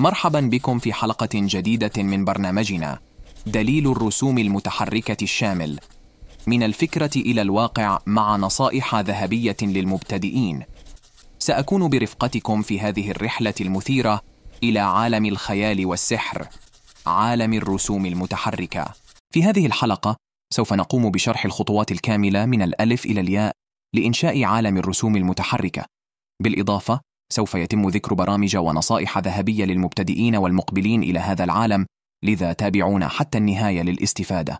مرحبا بكم في حلقة جديدة من برنامجنا دليل الرسوم المتحركة الشامل من الفكرة إلى الواقع مع نصائح ذهبية للمبتدئين سأكون برفقتكم في هذه الرحلة المثيرة إلى عالم الخيال والسحر عالم الرسوم المتحركة في هذه الحلقة سوف نقوم بشرح الخطوات الكاملة من الألف إلى الياء لإنشاء عالم الرسوم المتحركة بالإضافة سوف يتم ذكر برامج ونصائح ذهبية للمبتدئين والمقبلين إلى هذا العالم لذا تابعونا حتى النهاية للاستفادة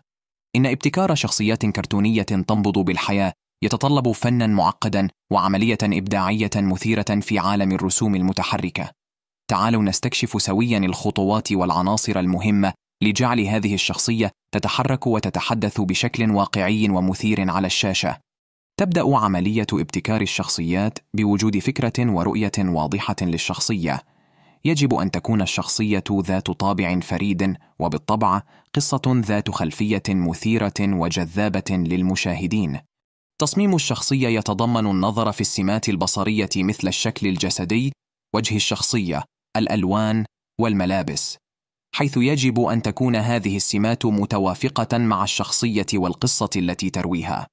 إن ابتكار شخصيات كرتونية تنبض بالحياة يتطلب فنا معقدا وعملية إبداعية مثيرة في عالم الرسوم المتحركة تعالوا نستكشف سويا الخطوات والعناصر المهمة لجعل هذه الشخصية تتحرك وتتحدث بشكل واقعي ومثير على الشاشة تبدا عمليه ابتكار الشخصيات بوجود فكره ورؤيه واضحه للشخصيه يجب ان تكون الشخصيه ذات طابع فريد وبالطبع قصه ذات خلفيه مثيره وجذابه للمشاهدين تصميم الشخصيه يتضمن النظر في السمات البصريه مثل الشكل الجسدي وجه الشخصيه الالوان والملابس حيث يجب ان تكون هذه السمات متوافقه مع الشخصيه والقصه التي ترويها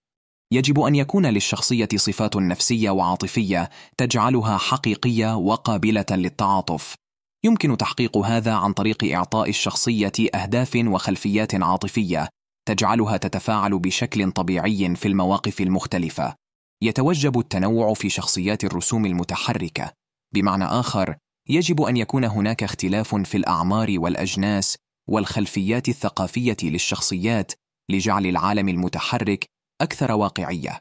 يجب ان يكون للشخصيه صفات نفسيه وعاطفيه تجعلها حقيقيه وقابله للتعاطف يمكن تحقيق هذا عن طريق اعطاء الشخصيه اهداف وخلفيات عاطفيه تجعلها تتفاعل بشكل طبيعي في المواقف المختلفه يتوجب التنوع في شخصيات الرسوم المتحركه بمعنى اخر يجب ان يكون هناك اختلاف في الاعمار والاجناس والخلفيات الثقافيه للشخصيات لجعل العالم المتحرك أكثر واقعية.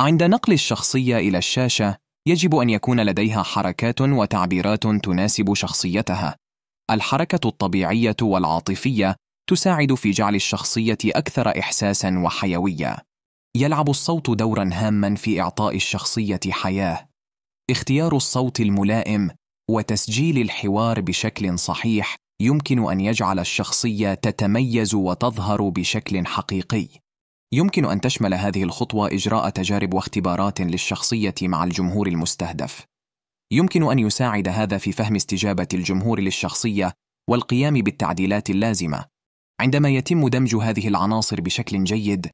عند نقل الشخصية إلى الشاشة، يجب أن يكون لديها حركات وتعبيرات تناسب شخصيتها. الحركة الطبيعية والعاطفية تساعد في جعل الشخصية أكثر إحساسًا وحيوية. يلعب الصوت دورًا هامًا في إعطاء الشخصية حياة. اختيار الصوت الملائم وتسجيل الحوار بشكل صحيح يمكن أن يجعل الشخصية تتميز وتظهر بشكل حقيقي. يمكن أن تشمل هذه الخطوة إجراء تجارب واختبارات للشخصية مع الجمهور المستهدف. يمكن أن يساعد هذا في فهم استجابة الجمهور للشخصية والقيام بالتعديلات اللازمة. عندما يتم دمج هذه العناصر بشكل جيد،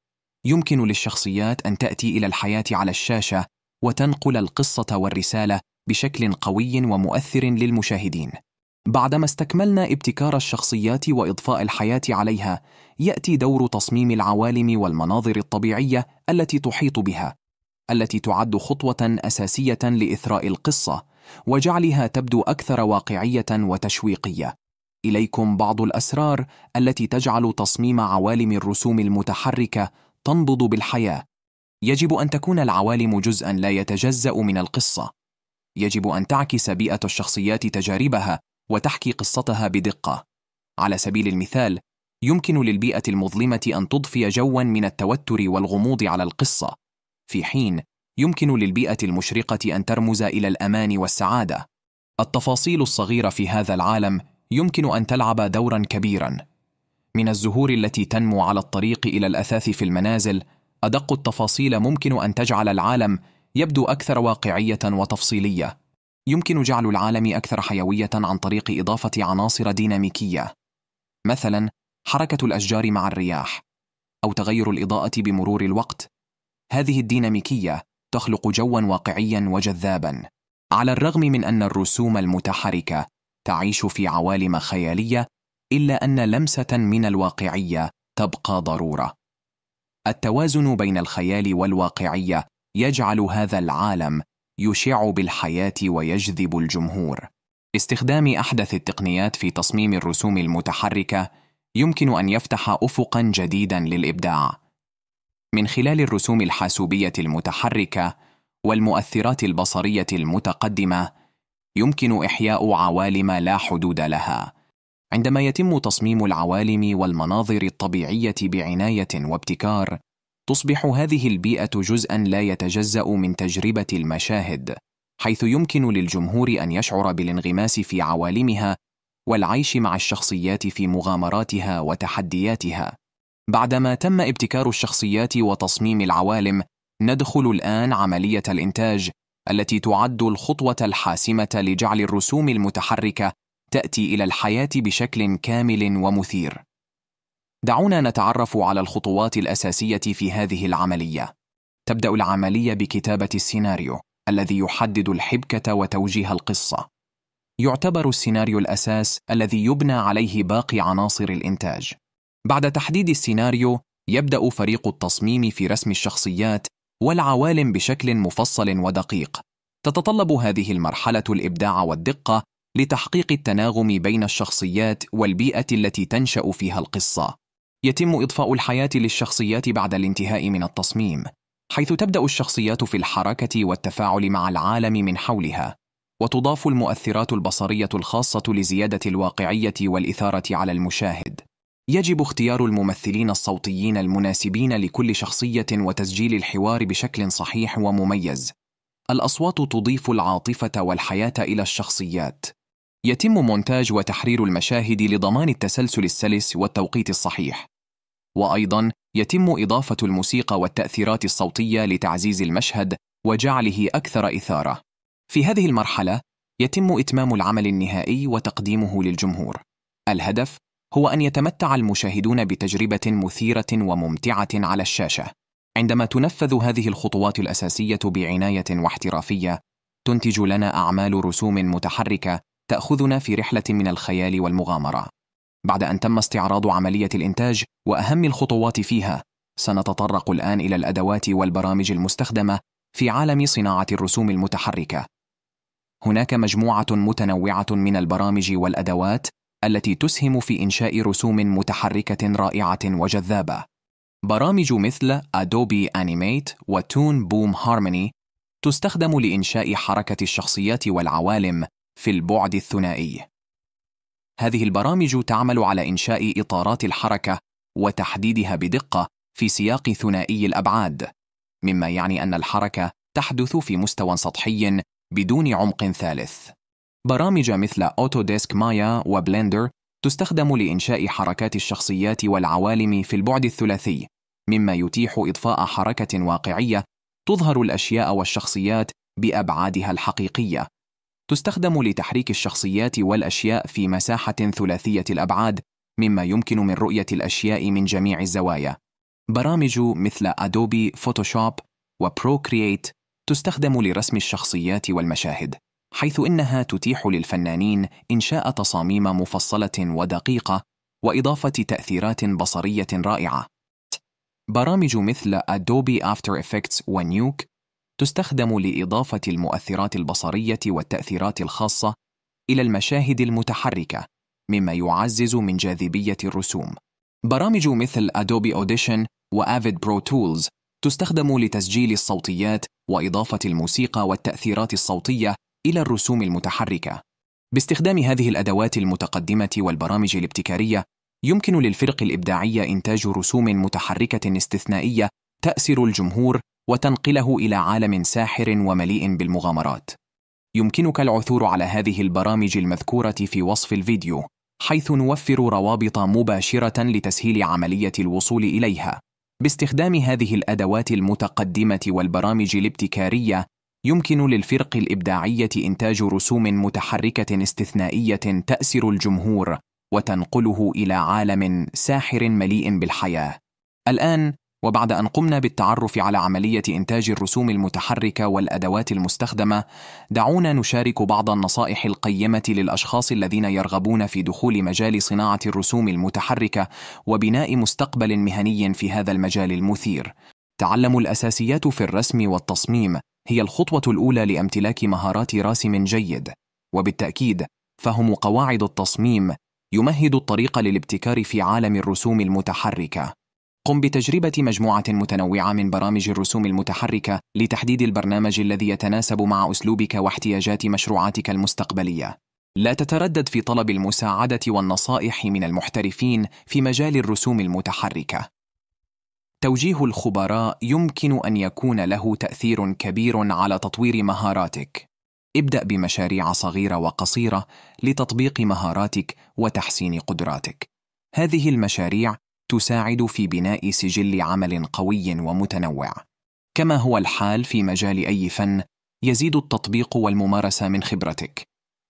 يمكن للشخصيات أن تأتي إلى الحياة على الشاشة وتنقل القصة والرسالة بشكل قوي ومؤثر للمشاهدين. بعدما استكملنا ابتكار الشخصيات واضفاء الحياه عليها ياتي دور تصميم العوالم والمناظر الطبيعيه التي تحيط بها التي تعد خطوه اساسيه لاثراء القصه وجعلها تبدو اكثر واقعيه وتشويقيه اليكم بعض الاسرار التي تجعل تصميم عوالم الرسوم المتحركه تنبض بالحياه يجب ان تكون العوالم جزءا لا يتجزا من القصه يجب ان تعكس بيئه الشخصيات تجاربها وتحكي قصتها بدقة. على سبيل المثال، يمكن للبيئة المظلمة أن تضفي جوًا من التوتر والغموض على القصة، في حين يمكن للبيئة المشرقة أن ترمز إلى الأمان والسعادة. التفاصيل الصغيرة في هذا العالم يمكن أن تلعب دورًا كبيرًا. من الزهور التي تنمو على الطريق إلى الأثاث في المنازل، أدق التفاصيل ممكن أن تجعل العالم يبدو أكثر واقعية وتفصيلية. يمكن جعل العالم أكثر حيوية عن طريق إضافة عناصر ديناميكية مثلا حركة الأشجار مع الرياح أو تغير الإضاءة بمرور الوقت هذه الديناميكية تخلق جوا واقعيا وجذابا على الرغم من أن الرسوم المتحركة تعيش في عوالم خيالية إلا أن لمسة من الواقعية تبقى ضرورة التوازن بين الخيال والواقعية يجعل هذا العالم يشع بالحياه ويجذب الجمهور استخدام احدث التقنيات في تصميم الرسوم المتحركه يمكن ان يفتح افقا جديدا للابداع من خلال الرسوم الحاسوبيه المتحركه والمؤثرات البصريه المتقدمه يمكن احياء عوالم لا حدود لها عندما يتم تصميم العوالم والمناظر الطبيعيه بعنايه وابتكار تصبح هذه البيئة جزءا لا يتجزأ من تجربة المشاهد، حيث يمكن للجمهور أن يشعر بالانغماس في عوالمها والعيش مع الشخصيات في مغامراتها وتحدياتها. بعدما تم ابتكار الشخصيات وتصميم العوالم، ندخل الآن عملية الإنتاج التي تعد الخطوة الحاسمة لجعل الرسوم المتحركة تأتي إلى الحياة بشكل كامل ومثير. دعونا نتعرف على الخطوات الأساسية في هذه العملية. تبدأ العملية بكتابة السيناريو الذي يحدد الحبكة وتوجيه القصة. يعتبر السيناريو الأساس الذي يبنى عليه باقي عناصر الإنتاج. بعد تحديد السيناريو، يبدأ فريق التصميم في رسم الشخصيات والعوالم بشكل مفصل ودقيق. تتطلب هذه المرحلة الإبداع والدقة لتحقيق التناغم بين الشخصيات والبيئة التي تنشأ فيها القصة. يتم إضفاء الحياة للشخصيات بعد الانتهاء من التصميم، حيث تبدأ الشخصيات في الحركة والتفاعل مع العالم من حولها، وتضاف المؤثرات البصرية الخاصة لزيادة الواقعية والإثارة على المشاهد. يجب اختيار الممثلين الصوتيين المناسبين لكل شخصية وتسجيل الحوار بشكل صحيح ومميز. الأصوات تضيف العاطفة والحياة إلى الشخصيات. يتم مونتاج وتحرير المشاهد لضمان التسلسل السلس والتوقيت الصحيح وأيضا يتم إضافة الموسيقى والتأثيرات الصوتية لتعزيز المشهد وجعله أكثر إثارة. في هذه المرحلة يتم إتمام العمل النهائي وتقديمه للجمهور. الهدف هو أن يتمتع المشاهدون بتجربة مثيرة وممتعة على الشاشة. عندما تنفذ هذه الخطوات الأساسية بعناية واحترافية، تنتج لنا أعمال رسوم متحركة تأخذنا في رحلة من الخيال والمغامرة. بعد أن تم استعراض عملية الإنتاج وأهم الخطوات فيها، سنتطرق الآن إلى الأدوات والبرامج المستخدمة في عالم صناعة الرسوم المتحركة. هناك مجموعة متنوعة من البرامج والأدوات التي تسهم في إنشاء رسوم متحركة رائعة وجذابة. برامج مثل أدوبي أنيميت وتون بوم هارموني تستخدم لإنشاء حركة الشخصيات والعوالم في البعد الثنائي. هذه البرامج تعمل على إنشاء إطارات الحركة وتحديدها بدقة في سياق ثنائي الأبعاد، مما يعني أن الحركة تحدث في مستوى سطحي بدون عمق ثالث. برامج مثل أوتوديسك مايا وبلندر تستخدم لإنشاء حركات الشخصيات والعوالم في البعد الثلاثي، مما يتيح إضفاء حركة واقعية تظهر الأشياء والشخصيات بأبعادها الحقيقية تستخدم لتحريك الشخصيات والأشياء في مساحة ثلاثية الأبعاد مما يمكن من رؤية الأشياء من جميع الزوايا. برامج مثل أدوبي فوتوشوب وبروكرييت تستخدم لرسم الشخصيات والمشاهد، حيث إنها تتيح للفنانين إنشاء تصاميم مفصلة ودقيقة وإضافة تأثيرات بصرية رائعة. برامج مثل أدوبي After Effects ونيوك تستخدم لإضافة المؤثرات البصرية والتأثيرات الخاصة إلى المشاهد المتحركة، مما يعزز من جاذبية الرسوم. برامج مثل أدوبي أوديشن وآفيد برو تولز تستخدم لتسجيل الصوتيات وإضافة الموسيقى والتأثيرات الصوتية إلى الرسوم المتحركة. باستخدام هذه الأدوات المتقدمة والبرامج الابتكارية، يمكن للفرق الإبداعية إنتاج رسوم متحركة استثنائية تأسر الجمهور وتنقله الى عالم ساحر ومليء بالمغامرات يمكنك العثور على هذه البرامج المذكوره في وصف الفيديو حيث نوفر روابط مباشره لتسهيل عمليه الوصول اليها باستخدام هذه الادوات المتقدمه والبرامج الابتكاريه يمكن للفرق الابداعيه انتاج رسوم متحركه استثنائيه تاسر الجمهور وتنقله الى عالم ساحر مليء بالحياه الان وبعد أن قمنا بالتعرف على عملية إنتاج الرسوم المتحركة والأدوات المستخدمة، دعونا نشارك بعض النصائح القيمة للأشخاص الذين يرغبون في دخول مجال صناعة الرسوم المتحركة وبناء مستقبل مهني في هذا المجال المثير. تعلم الأساسيات في الرسم والتصميم هي الخطوة الأولى لامتلاك مهارات راسم جيد، وبالتأكيد فهم قواعد التصميم يمهد الطريق للابتكار في عالم الرسوم المتحركة. قم بتجربة مجموعة متنوعة من برامج الرسوم المتحركة لتحديد البرنامج الذي يتناسب مع أسلوبك واحتياجات مشروعاتك المستقبلية. لا تتردد في طلب المساعدة والنصائح من المحترفين في مجال الرسوم المتحركة. توجيه الخبراء يمكن أن يكون له تأثير كبير على تطوير مهاراتك. ابدأ بمشاريع صغيرة وقصيرة لتطبيق مهاراتك وتحسين قدراتك. هذه المشاريع تساعد في بناء سجل عمل قوي ومتنوع كما هو الحال في مجال اي فن يزيد التطبيق والممارسه من خبرتك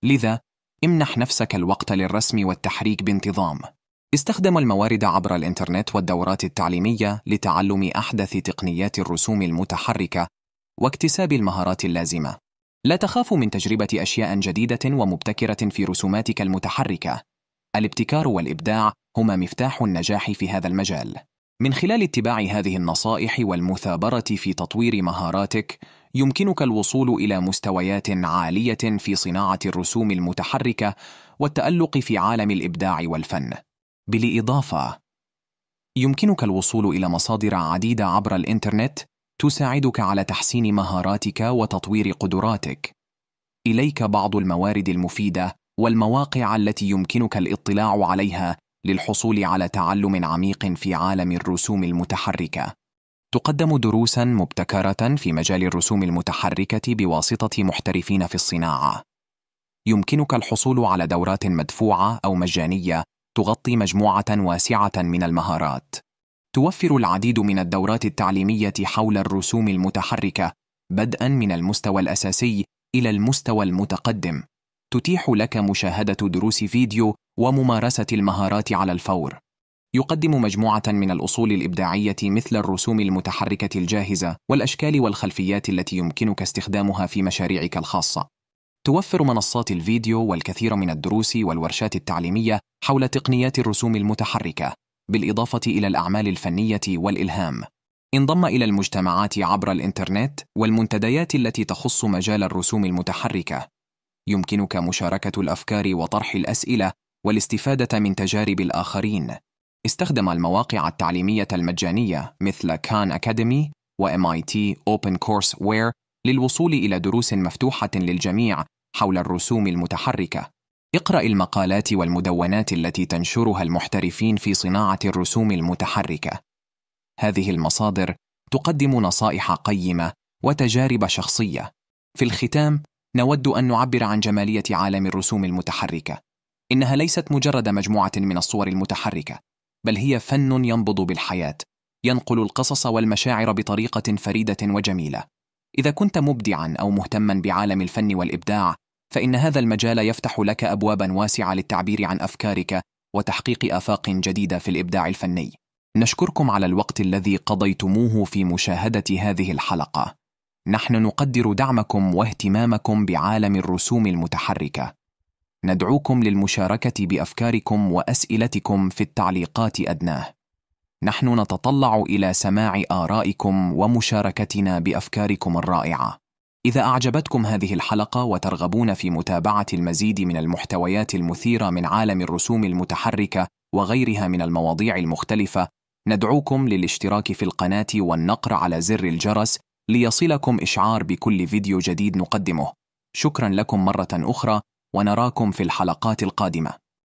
لذا امنح نفسك الوقت للرسم والتحريك بانتظام استخدم الموارد عبر الانترنت والدورات التعليميه لتعلم احدث تقنيات الرسوم المتحركه واكتساب المهارات اللازمه لا تخاف من تجربه اشياء جديده ومبتكره في رسوماتك المتحركه الابتكار والابداع هما مفتاح النجاح في هذا المجال من خلال اتباع هذه النصائح والمثابره في تطوير مهاراتك يمكنك الوصول الى مستويات عاليه في صناعه الرسوم المتحركه والتالق في عالم الابداع والفن بالاضافه يمكنك الوصول الى مصادر عديده عبر الانترنت تساعدك على تحسين مهاراتك وتطوير قدراتك اليك بعض الموارد المفيده والمواقع التي يمكنك الاطلاع عليها للحصول على تعلم عميق في عالم الرسوم المتحركه تقدم دروسا مبتكره في مجال الرسوم المتحركه بواسطه محترفين في الصناعه يمكنك الحصول على دورات مدفوعه او مجانيه تغطي مجموعه واسعه من المهارات توفر العديد من الدورات التعليميه حول الرسوم المتحركه بدءا من المستوى الاساسي الى المستوى المتقدم تتيح لك مشاهدة دروس فيديو وممارسة المهارات على الفور. يقدم مجموعة من الأصول الإبداعية مثل الرسوم المتحركة الجاهزة والأشكال والخلفيات التي يمكنك استخدامها في مشاريعك الخاصة. توفر منصات الفيديو والكثير من الدروس والورشات التعليمية حول تقنيات الرسوم المتحركة، بالإضافة إلى الأعمال الفنية والإلهام. انضم إلى المجتمعات عبر الإنترنت والمنتديات التي تخص مجال الرسوم المتحركة، يمكنك مشاركة الأفكار وطرح الأسئلة والاستفادة من تجارب الآخرين. استخدم المواقع التعليمية المجانية مثل كان أكاديمي و MIT Open Courseware للوصول إلى دروس مفتوحة للجميع حول الرسوم المتحركة. اقرأ المقالات والمدونات التي تنشرها المحترفين في صناعة الرسوم المتحركة. هذه المصادر تقدم نصائح قيمة وتجارب شخصية. في الختام، نود أن نعبر عن جمالية عالم الرسوم المتحركة. إنها ليست مجرد مجموعة من الصور المتحركة، بل هي فن ينبض بالحياة، ينقل القصص والمشاعر بطريقة فريدة وجميلة. إذا كنت مبدعًا أو مهتمًا بعالم الفن والإبداع، فإن هذا المجال يفتح لك أبوابًا واسعة للتعبير عن أفكارك وتحقيق آفاق جديدة في الإبداع الفني. نشكركم على الوقت الذي قضيتموه في مشاهدة هذه الحلقة. نحن نقدر دعمكم واهتمامكم بعالم الرسوم المتحركه ندعوكم للمشاركه بافكاركم واسئلتكم في التعليقات ادناه نحن نتطلع الى سماع ارائكم ومشاركتنا بافكاركم الرائعه اذا اعجبتكم هذه الحلقه وترغبون في متابعه المزيد من المحتويات المثيره من عالم الرسوم المتحركه وغيرها من المواضيع المختلفه ندعوكم للاشتراك في القناه والنقر على زر الجرس ليصلكم إشعار بكل فيديو جديد نقدمه شكرا لكم مرة أخرى ونراكم في الحلقات القادمة